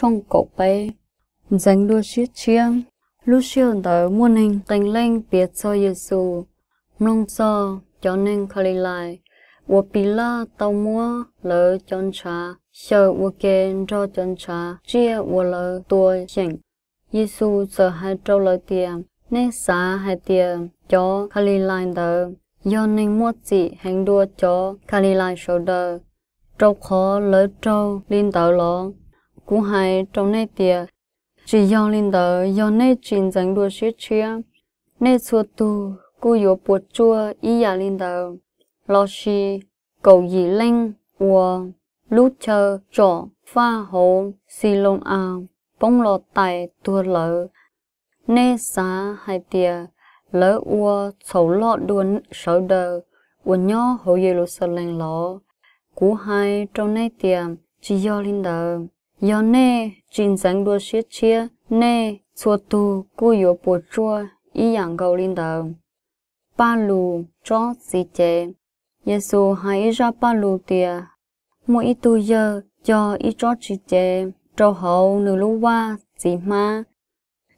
trong cổ bay dành đua chiếc chiêng lúc chiều tới muôn hình tình linh biệt cho Giêsu mong cho cho nên khởi lại wo pila tàu mua lỡ chọn trà sợ wo kén cho chọn trà chia wo lỡ tuổi chỉnh Giêsu sợ hai trâu lỡ tiền nên xá hai tiền cho khởi lại tới do nên mua chị hành đua cho khởi lại sầu đời trâu khó lỡ trâu lên tàu lõng cũng hay trong nơi tiệt chỉ do linh đó do nơi chuyện rằng đua xuyết chia nơi chua tu cô yếu bột chua ý ya dạ linh đó lo xì cầu gì linh và lúc chờ trọ pha hồ xì lông à bông lọt tài tua lỡ nê xá hai tiệt lỡ ua sầu lọ đuôn sở đờ ua nhó hồ Jerusalem lọ cú hai trong nơi tiệm chỉ do linh đờ yo nè jin sáng đua xiết chia nè chua tu cu yo bùa chua ý yang gầu linh đầu ba lù cho gì chè Giêsu hãy ra ba lù tia mỗi ít tu giờ cho ít cho chị chè cho hậu nửa lũ wa chị ma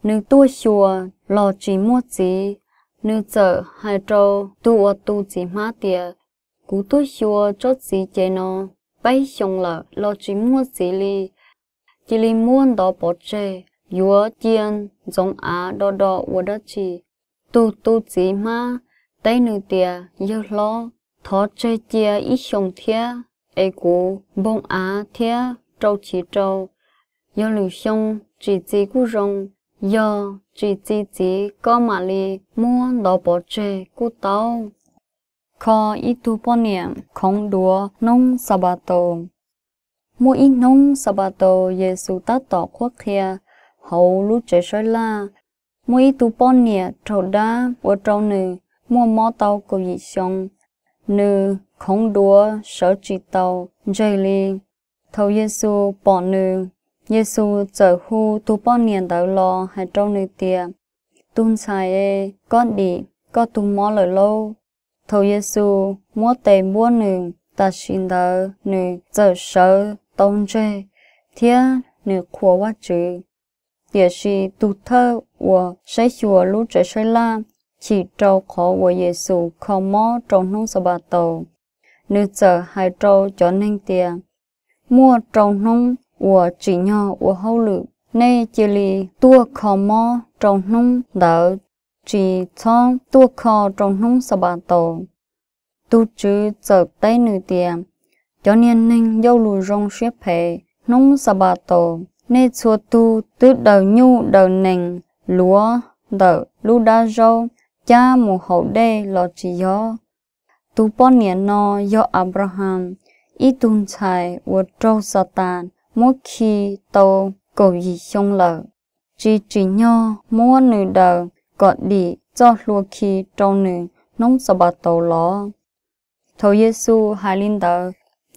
nửa tua chùa lo chị mua chị nửa chợ hai trâu tu ở tu chị ma tia cú tua chùa cho chị chè nó bay xong lợ lò chị mua chị li chỉ li muốn đó bỏ chê yếu chiên giống á đo đo vô đó chỉ tu tu chỉ mà tay nữ tia yêu lo thọ chê chia ít sống thia ai cú bông á thia trâu chỉ trâu yêu lưu sống chỉ chỉ cú rong yêu chỉ chỉ chỉ có mà li muốn đó bỏ chê cú tao khó ít tu bỏ niệm không đùa nông sabato mỗi in nông sa bà tổ giê xu ta tỏ quốc thia hậu lúc chế soi la mua tu bon nia trâu đa và trâu nữ mua mò tàu cầu dị xong nữ không đua sở chỉ tàu dây li thầu giê xu bỏ nữ giê trở hu tu bon nia tàu lo hai trâu nữ tia tun sai e con đi có tu mò lời lâu thầu giê xu mua tề mua nữ ta xin đỡ nữ trở sở tông chê, thiên nữ của quá chữ. Địa sĩ tu thơ của sẽ chùa lúc trẻ sẽ la, chỉ trâu khổ của giê xu không trong nông sơ bà tổ. hai trâu cho nên tìa. Mua trong nông của chỉ nhỏ của hậu lự, nay chỉ lì tua khổ mó trong nông đỡ chỉ trong tua khổ trong nông sơ bà tổ. Tu chứ trở tay cho nên ninh dâu lù rong xếp phê nông sa bà tổ nê chua tu tứ đầu nhu đầu nền lúa đầu lu đa râu cha mù hậu đê lọ chỉ gió tu bon niên no do Abraham ít tuôn chài của trâu Satan mỗi khi tàu cầu gì trong lở chỉ chỉ nho mua nữ đầu gọt đi cho lúa khi trâu nữ nông sa bà tổ ló Thầu Giêsu hai linh đời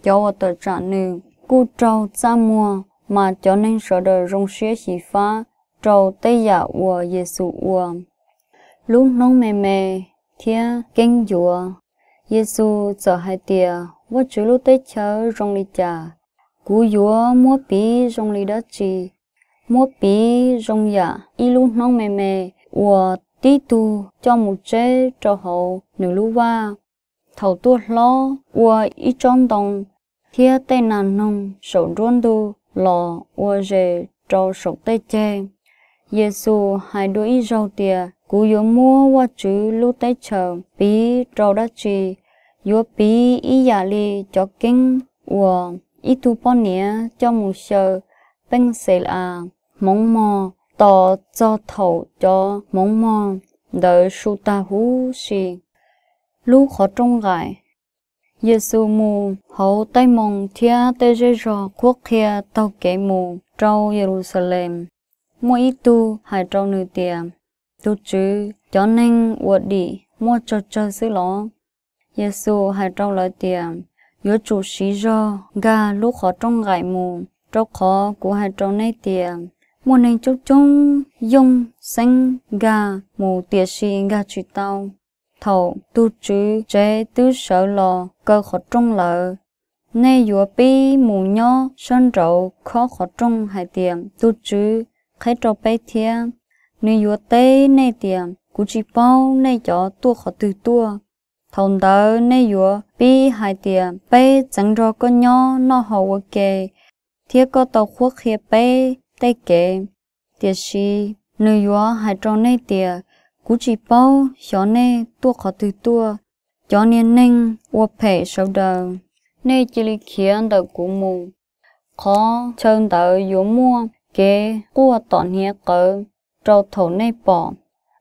cho tờ trả nữ cu trâu cha mua mà cho nên sợ đời rong xế chỉ phá trâu tây giả dạ ua giê xu ua lúc nông mè mè thiên kinh dùa giê xu sợ hai tìa vô chú lúc tây chớ rong lì chà cú dùa mua bí rong lì đất chì mua bí rong giả dạ, y lúc nông mè mè ua tí tu cho một chế cho hậu nữ lúc qua thầu tuột lo ua y trong đồng hiếu tê nàn nông sổ rôn đu lò ua dê trâu sổ tê chê. giê xu hai đuôi y râu tìa, cú yếu mua qua chứ lũ tê chờ, bí trâu đá trì, yếu bí y giả lì cho kinh, ua y tu bó nía cho mù sờ, bênh xê là mong mò, tò cho thầu cho mong mò, đợi su ta hú xì. Lũ khó trông gài, Giêsu mù hậu tây mong thia tê rê rò quốc kia tàu kế mù trâu Jerusalem mua ít tu hải trâu nữ tiề tu chứ cho nên uột đi mua cho cho xứ ló Giêsu hải trâu lời tiề yếu chủ sĩ rò gà lúc khó trong gãi mù trâu khó của hải trâu này tiề mua nên chút chung dùng sinh gà mù tiề sĩ gà chỉ tàu thầu tu chữ chế tu sở lò cơ khó trung lợi nê yếu bi mù nhó sơn rậu khó khó trung hai tiền tu chữ khai trò bê thiên nê yếu tê nê tiền cú chỉ bao nê chó tu khó từ tua thầu tớ nê yếu bi hai tiền bê chẳng rò có nhó nó hậu kê thiết có tàu khuất hiệp bê tê kê tiệt si nê yếu hai trò nê tiền cú chỉ bao cho nè tua khó từ tua cho nên nên ua phê sau đời nè chỉ lý khiến đời của mù khó chân đời yếu mua kế của tọn hiệp cỡ trâu thổ nè bỏ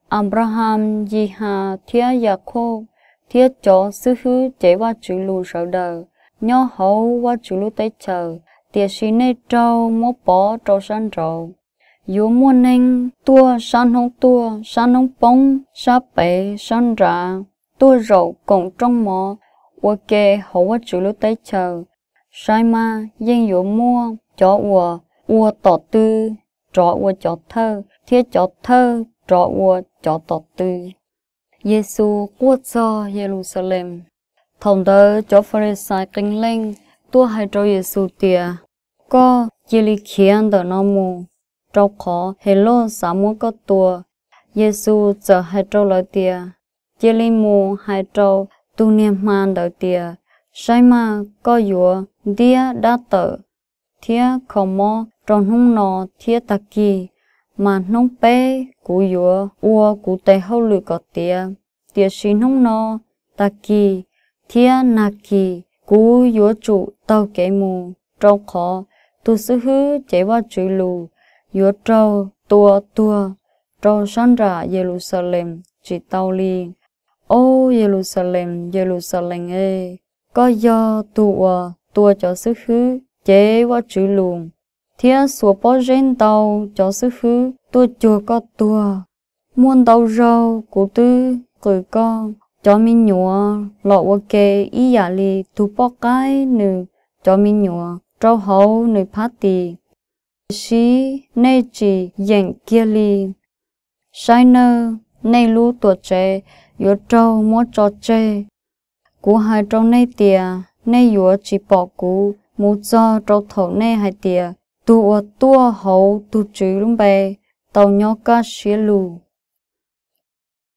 Abraham gì hà thía giả khô thía chó sư hư chế qua chữ lù sau đờ nhó hấu qua chữ lù tay chờ tiệt sĩ nè trâu mốt bỏ trâu săn trâu yo muôn neng tua san hong tua san hong bông sa bể san ra tua rậu cổng trong mỏ wo kê hậu wo chủ lưu tay chờ sai ma yên yo mua cho wo wo tỏ tư cho wo chó thơ thiết chó thơ chó wo chó tỏ tư Giêsu quốc cho Jerusalem thông tớ cho Pharisai kinh linh tua hai cho Giêsu tia có chỉ lý khiến tờ nó mù trâu khó hệ lô xả mua có tua, giê xu giờ hai trâu lợi tìa. Chia li mù hai trâu tu niệm man đợi tìa. Sai mà có dùa đĩa đá tờ. Thía khổ mò trong hung nò thía tạc kỳ. Mà nông bê cú dùa ua cú tê hâu lùi có tìa. Tìa xí nông nò tạc kỳ. Thía nạc kỳ cú dùa chủ tàu kẻ mù. Trâu khó tu sư hư chế vào chữ lù. Yo trâu tua tua trâu sân ra Jerusalem chỉ tao li. Ô Jerusalem, Jerusalem ê, có do tua tua cho sức hứ chế quá chữ luồng. Thiên sủa bó rên tàu cho sức hứ tua chùa có tua. Muôn tàu rau của tư cười con cho mình nhua lọ qua kê ý giả li tu bó cái nữ cho mình nhua trâu hậu nữ phát tiền sĩ nay chỉ dành kia li sai nơ nay lú tuổi trẻ yếu trâu mua cho chê cú hai trong nay tìa nay yếu chỉ bỏ cú mù cho trâu thầu nay hai tìa tu ở tua hậu tu chữ lũng bè tàu nhau ca xía lù